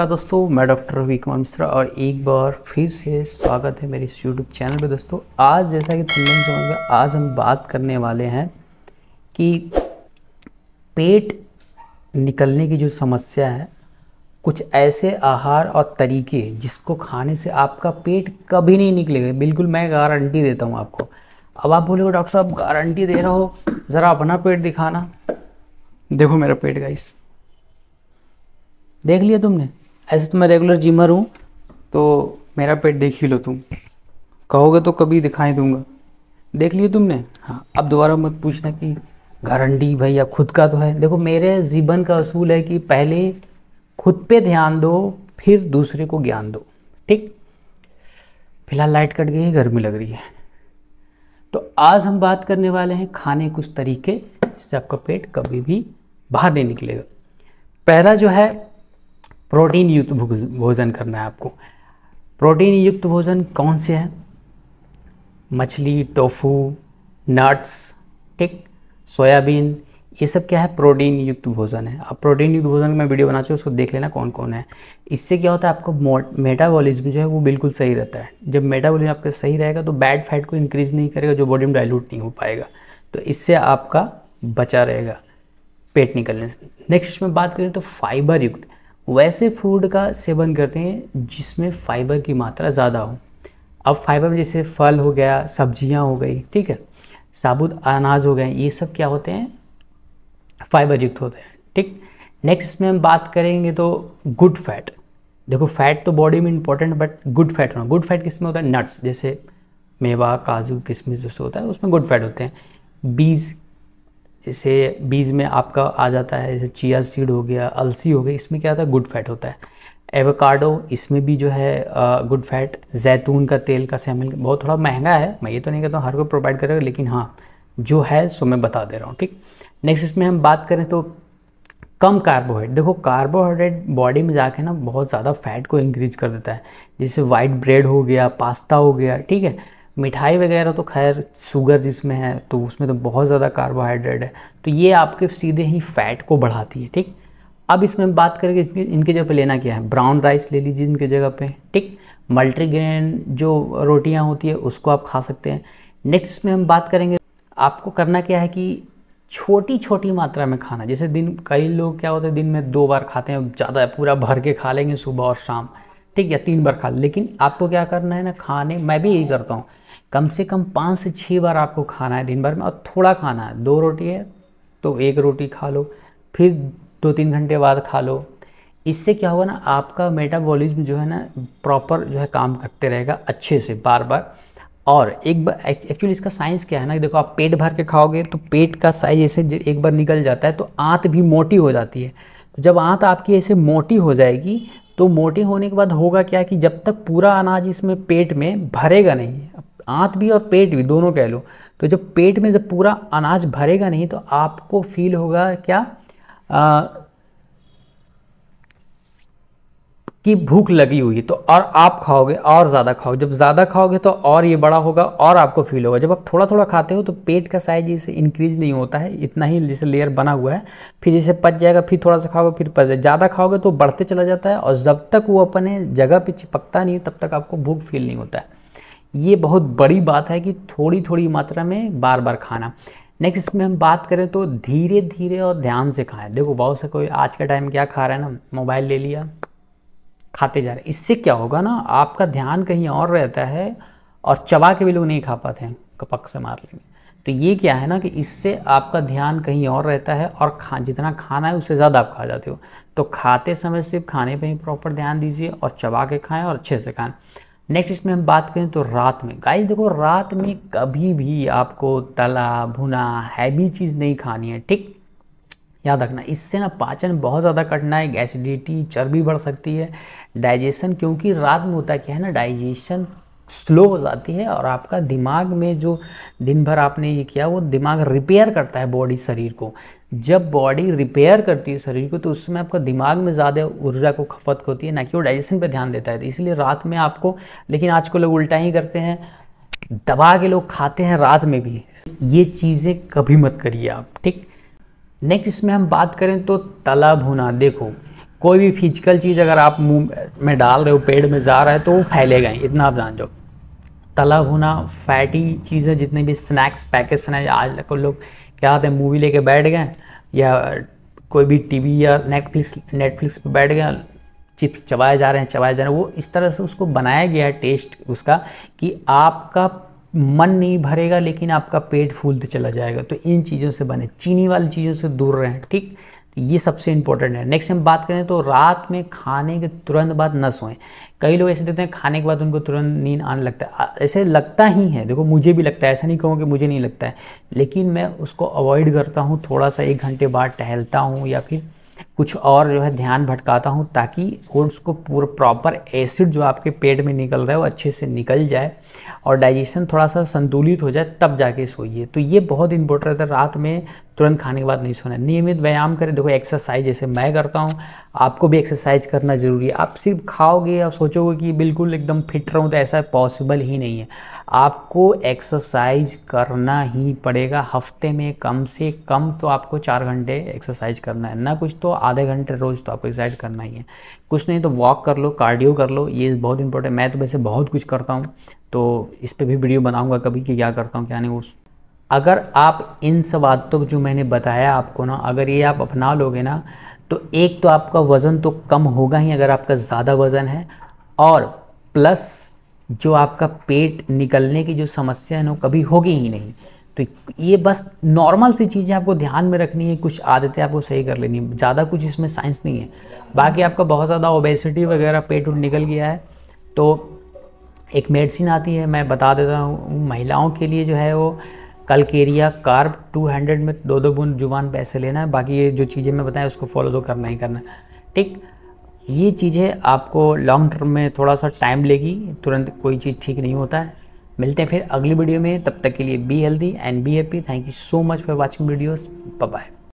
नमस्कार दोस्तों मैं डॉक्टर कुमार मिश्रा और एक बार फिर से स्वागत है मेरे इस यूट्यूब चैनल पे दोस्तों आज जैसा कि लोग समझ गया आज हम बात करने वाले हैं कि पेट निकलने की जो समस्या है कुछ ऐसे आहार और तरीके जिसको खाने से आपका पेट कभी नहीं निकलेगा बिल्कुल मैं गारंटी देता हूँ आपको अब आप बोलोगे डॉक्टर साहब गारंटी दे रहे हो ज़रा अपना पेट दिखाना देखो मेरा पेट गाइस देख लिया तुमने ऐसे तो मैं रेगुलर जिमर हूँ तो मेरा पेट देख ही लो तुम कहोगे तो कभी दिखाई दूंगा देख लिए तुमने हाँ अब दोबारा मत पूछना कि गारंटी भाई या खुद का तो है देखो मेरे जीवन का असूल है कि पहले खुद पे ध्यान दो फिर दूसरे को ज्ञान दो ठीक फिलहाल लाइट कट गई है गर्मी लग रही है तो आज हम बात करने वाले हैं खाने कुछ तरीके जिससे आपका पेट कभी भी बाहर नहीं निकलेगा पहला जो है प्रोटीन युक्त भोजन करना है आपको प्रोटीन युक्त भोजन कौन से हैं मछली टोफू नट्स ठीक सोयाबीन ये सब क्या है प्रोटीन युक्त भोजन है अब प्रोटीन युक्त भोजन में वीडियो बना चुका उसको देख लेना कौन कौन है इससे क्या होता है आपको मेटाबॉलिज्म जो है वो बिल्कुल सही रहता है जब मेटाबॉलिज्म आपका सही रहेगा तो बैड फैट को इंक्रीज नहीं करेगा जो बॉडी में डाइल्यूट नहीं हो पाएगा तो इससे आपका बचा रहेगा पेट निकलने से नेक्स्ट इसमें बात करें तो फाइबर युक्त वैसे फूड का सेवन करते हैं जिसमें फाइबर की मात्रा ज़्यादा हो अब फाइबर में जैसे फल हो गया सब्जियाँ हो गई ठीक है साबुत अनाज हो गए ये सब क्या होते हैं फाइबर युक्त होते हैं ठीक नेक्स्ट इसमें हम बात करेंगे तो गुड फैट देखो फैट तो बॉडी में इंपॉर्टेंट बट गुड फैट होना गुड फैट किस में होता है नट्स जैसे मेवा काजू किशमिश जैसे होता है उसमें गुड फैट होते हैं बीज जैसे बीज में आपका आ जाता है जैसे चिया सीड हो गया अलसी हो गई इसमें क्या होता है गुड फैट होता है एवोकाडो इसमें भी जो है गुड फैट जैतून का तेल का सेमिल बहुत थोड़ा महंगा है मैं ये तो नहीं कहता हूँ हर कोई प्रोवाइड करेगा लेकिन हाँ जो है सो मैं बता दे रहा हूँ ठीक नेक्स्ट इसमें हम बात करें तो कम कार्बोहाइड्रेट देखो कार्बोहाइड्रेट बॉडी में जाके ना बहुत ज़्यादा फैट को इंक्रीज कर देता है जैसे वाइट ब्रेड हो गया पास्ता हो गया ठीक है मिठाई वगैरह तो खैर शुगर जिसमें है तो उसमें तो बहुत ज़्यादा कार्बोहाइड्रेट है तो ये आपके सीधे ही फैट को बढ़ाती है ठीक अब इसमें बात करेंगे इसके इनके जगह पे लेना क्या है ब्राउन राइस ले लीजिए इनके जगह पे ठीक मल्टीग्रेन जो रोटियां होती है उसको आप खा सकते हैं नेक्स्ट इसमें हम बात करेंगे आपको करना क्या है कि छोटी छोटी मात्रा में खाना जैसे दिन कई लोग क्या होते हैं दिन में दो बार खाते हैं ज़्यादा पूरा भर के खा लेंगे सुबह और शाम ठीक या तीन बार खा लेकिन आपको क्या करना है ना खाने मैं भी यही करता हूँ कम से कम पाँच से छः बार आपको खाना है दिन भर में और थोड़ा खाना है दो रोटी है तो एक रोटी खा लो फिर दो तीन घंटे बाद खा लो इससे क्या होगा ना आपका मेटाबॉलिज्म जो है ना प्रॉपर जो है काम करते रहेगा अच्छे से बार बार और एक बार एक्चुअली इसका साइंस क्या है ना देखो आप पेट भर के खाओगे तो पेट का साइज ऐसे एक बार निकल जाता है तो आँत भी मोटी हो जाती है तो जब आँत आपकी ऐसे मोटी हो जाएगी तो मोटी होने के बाद होगा क्या कि जब तक पूरा अनाज इसमें पेट में भरेगा नहीं आंत भी और पेट भी दोनों कह लो तो जब पेट में जब पूरा अनाज भरेगा नहीं तो आपको फील होगा क्या आ, कि भूख लगी हुई तो और आप खाओगे और ज़्यादा खाओगे जब ज़्यादा खाओगे तो और ये बड़ा होगा और आपको फील होगा जब आप थोड़ा थोड़ा खाते हो तो पेट का साइज इसे इंक्रीज नहीं होता है इतना ही जैसे लेयर बना हुआ है फिर इसे पच जाएगा फिर थोड़ा सा खाओगे फिर पच जाएगा ज़्यादा खाओगे तो बढ़ते चला जाता है और जब तक वो अपने जगह पर चिपकता नहीं तब तक आपको भूख फील नहीं होता है ये बहुत बड़ी बात है कि थोड़ी थोड़ी मात्रा में बार बार खाना नेक्स्ट इसमें हम बात करें तो धीरे धीरे और ध्यान से खाएं देखो बहुत से कोई आज का टाइम क्या खा रहा है ना मोबाइल ले लिया खाते जा रहे इससे क्या होगा ना आपका ध्यान कहीं और रहता है और चबा के भी लोग नहीं खा पाते हैं कपक से मार लेंगे तो ये क्या है ना कि इससे आपका ध्यान कहीं और रहता है और खा जितना खाना है उससे ज़्यादा आप खा जाते हो तो खाते समय सिर्फ खाने पर ही प्रॉपर ध्यान दीजिए और चबा के खाएँ और अच्छे से खाएँ नेक्स्ट इसमें हम बात करें तो रात में गाइस देखो रात में कभी भी आपको तला भुना हैवी चीज़ नहीं खानी है ठीक याद रखना इससे ना पाचन बहुत ज़्यादा कठिना है एसिडिटी चर्बी बढ़ सकती है डाइजेशन क्योंकि रात में होता क्या है ना डाइजेशन स्लो हो जाती है और आपका दिमाग में जो दिन भर आपने ये किया वो दिमाग रिपेयर करता है बॉडी शरीर को जब बॉडी रिपेयर करती है शरीर को तो उसमें आपका दिमाग में ज़्यादा ऊर्जा को खपत होती है ना कि वो डाइजेशन पे ध्यान देता है तो इसलिए रात में आपको लेकिन आज को लोग उल्टा ही करते हैं दबा के लोग खाते हैं रात में भी ये चीज़ें कभी मत करिए आप ठीक नेक्स्ट इसमें हम बात करें तो तला भुना देखो कोई भी फिजिकल चीज़ अगर आप मुंह में डाल रहे हो पेड़ में जा रहा है तो वो फैलेगा ही इतना आप जान जाओ तला भुना फैटी चीज़ें जितने भी स्नैक्स पैकेज हैं आज लोग क्या आते हैं मूवी लेके बैठ गए या कोई भी टीवी या नेटफ्लिक्स नेटफ्लिक्स पे बैठ गए चिप्स चबाए जा रहे हैं चबाए जा रहे हैं वो इस तरह से उसको बनाया गया है टेस्ट उसका कि आपका मन नहीं भरेगा लेकिन आपका पेट फूलते चला जाएगा तो इन चीज़ों से बने चीनी वाली चीज़ों से दूर रहें ठीक ये सबसे इंपॉर्टेंट है नेक्स्ट हम बात करें तो रात में खाने के तुरंत बाद न सोएं कई लोग ऐसे देखते हैं खाने के बाद उनको तुरंत नींद आने लगता है ऐसे लगता ही है देखो मुझे भी लगता है ऐसा नहीं कहूँ कि मुझे नहीं लगता है लेकिन मैं उसको अवॉइड करता हूँ थोड़ा सा एक घंटे बाद टहलता हूँ या फिर कुछ और जो है ध्यान भटकाता हूँ ताकि ओट्स को पूरा प्रॉपर एसिड जो आपके पेट में निकल रहा है वो अच्छे से निकल जाए और डाइजेशन थोड़ा सा संतुलित हो जाए तब जाके सोइए तो ये बहुत इंपॉर्टेंट रहता है रात में तुरंत खाने के बाद नहीं सोना नियमित व्यायाम करें देखो एक्सरसाइज जैसे मैं करता हूँ आपको भी एक्सरसाइज करना ज़रूरी है आप सिर्फ खाओगे और सोचोगे कि बिल्कुल एकदम फिट रहूँ तो ऐसा पॉसिबल ही नहीं है आपको एक्सरसाइज करना ही पड़ेगा हफ्ते में कम से कम तो आपको चार घंटे एक्सरसाइज करना है ना कुछ तो आधे घंटे रोज़ तो आपको एक्सरसाइज करना ही है कुछ नहीं तो वॉक कर लो कार्डियो कर लो ये बहुत इंपॉर्टेंट मैं तो वैसे बहुत कुछ करता हूँ तो इस पर भी वीडियो बनाऊँगा कभी कि क्या करता हूँ क्या नहीं उस अगर आप इन सब आदतों जो मैंने बताया आपको ना अगर ये आप अपना लोगे ना तो एक तो आपका वज़न तो कम होगा ही अगर आपका ज़्यादा वज़न है और प्लस जो आपका पेट निकलने की जो समस्या है ना कभी होगी ही नहीं तो ये बस नॉर्मल सी चीज़ें आपको ध्यान में रखनी है कुछ आदतें आपको सही कर लेनी है ज़्यादा कुछ इसमें साइंस नहीं है बाकी आपका बहुत ज़्यादा ओबेसिटी वगैरह पेट उठ निकल गया है तो एक मेडिसिन आती है मैं बता देता हूँ महिलाओं के लिए जो है वो कलकेरिया कार्ब 200 में दो दो बूंद जुबान पैसे लेना है बाकी ये जो चीज़ें मैं बताएं उसको फॉलो तो करना ही करना ठीक ये चीज़ें आपको लॉन्ग टर्म में थोड़ा सा टाइम लेगी तुरंत कोई चीज़ ठीक नहीं होता है मिलते हैं फिर अगली वीडियो में तब तक के लिए be healthy and be happy thank you so much for watching videos bye